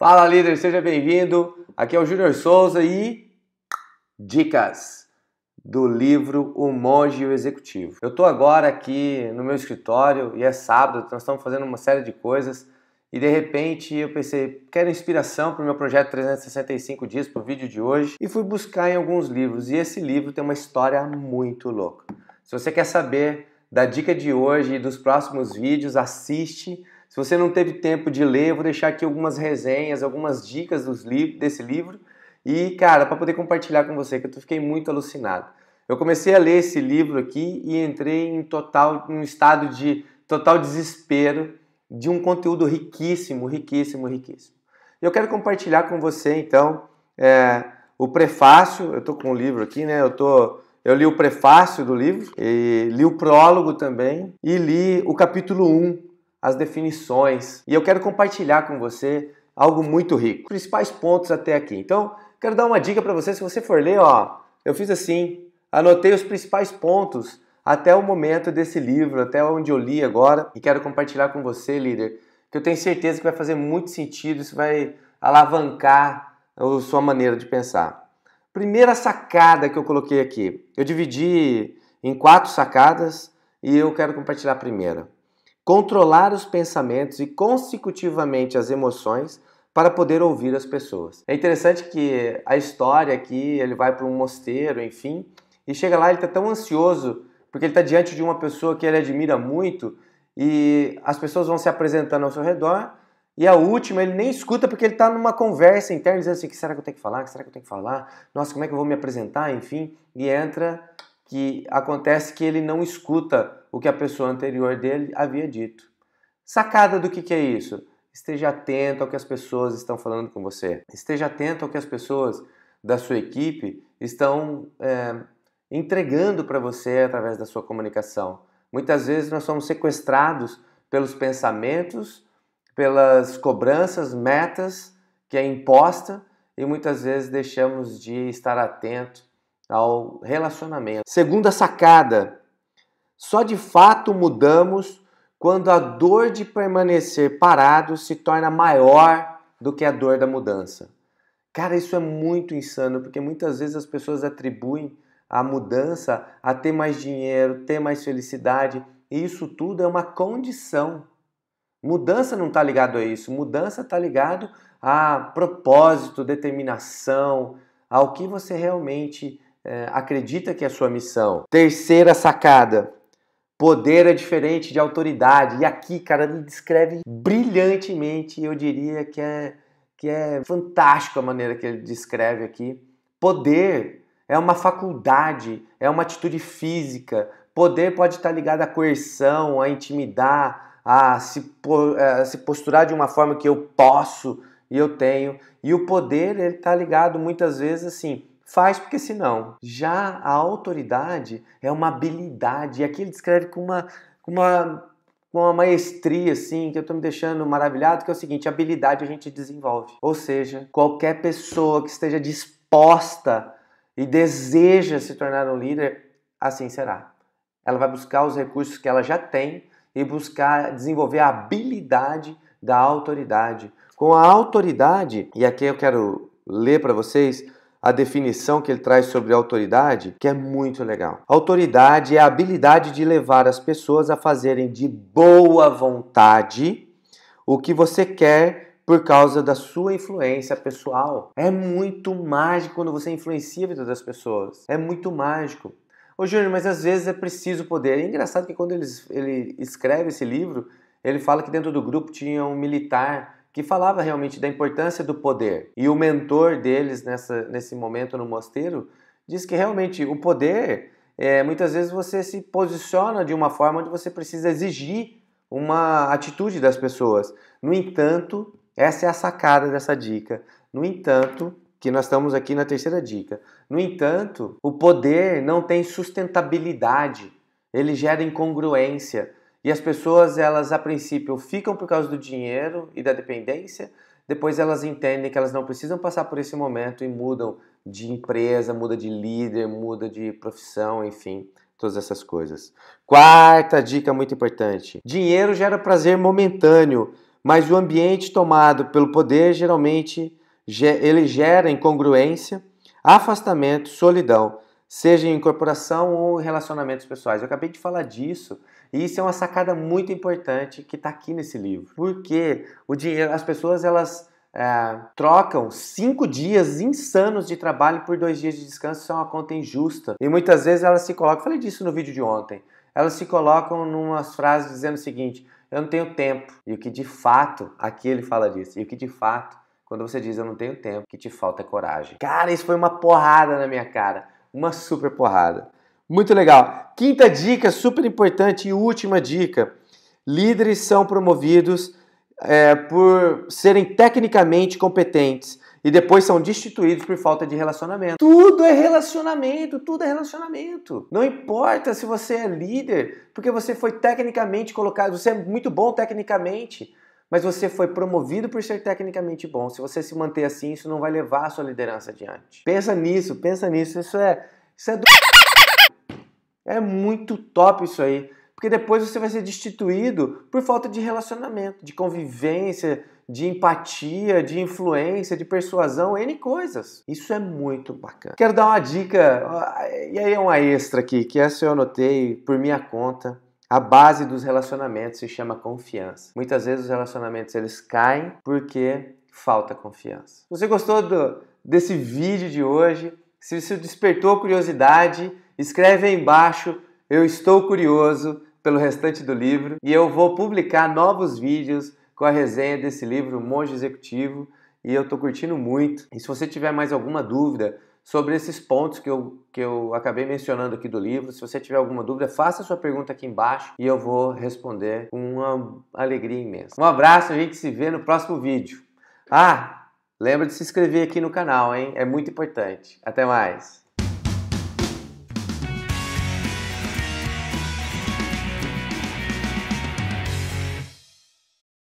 Fala líder, seja bem-vindo. Aqui é o Júnior Souza e dicas do livro O Monge e o Executivo. Eu estou agora aqui no meu escritório e é sábado, então nós estamos fazendo uma série de coisas e de repente eu pensei, quero inspiração para o meu projeto 365 dias para o vídeo de hoje e fui buscar em alguns livros e esse livro tem uma história muito louca. Se você quer saber da dica de hoje e dos próximos vídeos, assiste se você não teve tempo de ler, eu vou deixar aqui algumas resenhas, algumas dicas dos li desse livro. E, cara, para poder compartilhar com você, que eu fiquei muito alucinado. Eu comecei a ler esse livro aqui e entrei em total, em um estado de total desespero de um conteúdo riquíssimo, riquíssimo, riquíssimo. Eu quero compartilhar com você, então, é, o prefácio. Eu estou com o livro aqui, né? Eu tô, eu li o prefácio do livro, li o prólogo também e li o capítulo 1 as definições. E eu quero compartilhar com você algo muito rico. Principais pontos até aqui. Então, quero dar uma dica para você. Se você for ler, ó, eu fiz assim, anotei os principais pontos até o momento desse livro, até onde eu li agora, e quero compartilhar com você, líder, que eu tenho certeza que vai fazer muito sentido, isso vai alavancar a sua maneira de pensar. Primeira sacada que eu coloquei aqui, eu dividi em quatro sacadas e eu quero compartilhar a primeira controlar os pensamentos e consecutivamente as emoções para poder ouvir as pessoas. É interessante que a história aqui, ele vai para um mosteiro, enfim, e chega lá, ele está tão ansioso porque ele está diante de uma pessoa que ele admira muito e as pessoas vão se apresentando ao seu redor e a última ele nem escuta porque ele está numa conversa interna dizendo assim: que será que eu tenho que falar? que será que eu tenho que falar? Nossa, como é que eu vou me apresentar? Enfim, e entra que acontece que ele não escuta o que a pessoa anterior dele havia dito. Sacada do que, que é isso? Esteja atento ao que as pessoas estão falando com você. Esteja atento ao que as pessoas da sua equipe estão é, entregando para você através da sua comunicação. Muitas vezes nós somos sequestrados pelos pensamentos, pelas cobranças, metas que é imposta e muitas vezes deixamos de estar atento ao relacionamento. Segunda sacada só de fato mudamos quando a dor de permanecer parado se torna maior do que a dor da mudança. Cara, isso é muito insano, porque muitas vezes as pessoas atribuem a mudança a ter mais dinheiro, ter mais felicidade, e isso tudo é uma condição. Mudança não está ligado a isso, mudança está ligado a propósito, determinação, ao que você realmente é, acredita que é a sua missão. Terceira sacada, Poder é diferente de autoridade. E aqui, cara, ele descreve brilhantemente, eu diria que é, que é fantástico a maneira que ele descreve aqui. Poder é uma faculdade, é uma atitude física. Poder pode estar ligado à coerção, a intimidar, a se, a é, se posturar de uma forma que eu posso e eu tenho. E o poder, ele está ligado muitas vezes assim, Faz porque senão. Já a autoridade é uma habilidade, e aqui ele descreve com uma, com uma, com uma maestria, assim, que eu estou me deixando maravilhado, que é o seguinte, habilidade a gente desenvolve. Ou seja, qualquer pessoa que esteja disposta e deseja se tornar um líder, assim será. Ela vai buscar os recursos que ela já tem e buscar desenvolver a habilidade da autoridade. Com a autoridade, e aqui eu quero ler para vocês a definição que ele traz sobre autoridade, que é muito legal. Autoridade é a habilidade de levar as pessoas a fazerem de boa vontade o que você quer por causa da sua influência pessoal. É muito mágico quando você influencia a vida das pessoas. É muito mágico. Ô Júnior, mas às vezes é preciso poder. É engraçado que quando ele, ele escreve esse livro, ele fala que dentro do grupo tinha um militar que falava realmente da importância do poder. E o mentor deles nessa, nesse momento no mosteiro diz que realmente o poder, é, muitas vezes você se posiciona de uma forma onde você precisa exigir uma atitude das pessoas. No entanto, essa é a sacada dessa dica. No entanto, que nós estamos aqui na terceira dica. No entanto, o poder não tem sustentabilidade, ele gera incongruência. E as pessoas, elas a princípio ficam por causa do dinheiro e da dependência, depois elas entendem que elas não precisam passar por esse momento e mudam de empresa, muda de líder, muda de profissão, enfim, todas essas coisas. Quarta dica muito importante: dinheiro gera prazer momentâneo, mas o ambiente tomado pelo poder geralmente ele gera incongruência, afastamento, solidão, seja em incorporação ou em relacionamentos pessoais. Eu acabei de falar disso e isso é uma sacada muito importante que está aqui nesse livro. Porque o dinheiro, as pessoas elas é, trocam cinco dias insanos de trabalho por dois dias de descanso, isso é uma conta injusta. E muitas vezes elas se colocam, falei disso no vídeo de ontem, elas se colocam numas frases dizendo o seguinte: eu não tenho tempo. E o que de fato, aqui ele fala disso, e o que de fato, quando você diz eu não tenho tempo, que te falta é coragem. Cara, isso foi uma porrada na minha cara, uma super porrada. Muito legal. Quinta dica, super importante e última dica: líderes são promovidos é, por serem tecnicamente competentes e depois são destituídos por falta de relacionamento. Tudo é relacionamento, tudo é relacionamento. Não importa se você é líder, porque você foi tecnicamente colocado, você é muito bom tecnicamente, mas você foi promovido por ser tecnicamente bom. Se você se manter assim, isso não vai levar a sua liderança adiante. Pensa nisso, pensa nisso. Isso é, isso é do... É muito top isso aí. Porque depois você vai ser destituído por falta de relacionamento, de convivência, de empatia, de influência, de persuasão, N coisas. Isso é muito bacana. Quero dar uma dica, e aí é uma extra aqui, que essa eu anotei por minha conta. A base dos relacionamentos se chama confiança. Muitas vezes os relacionamentos eles caem porque falta confiança. você gostou do, desse vídeo de hoje, se isso despertou curiosidade, escreve aí embaixo. Eu estou curioso pelo restante do livro e eu vou publicar novos vídeos com a resenha desse livro, Monge Executivo, e eu estou curtindo muito. E se você tiver mais alguma dúvida sobre esses pontos que eu, que eu acabei mencionando aqui do livro, se você tiver alguma dúvida, faça sua pergunta aqui embaixo e eu vou responder com uma alegria imensa. Um abraço, a gente se vê no próximo vídeo. Ah, Lembra de se inscrever aqui no canal, hein? É muito importante. Até mais!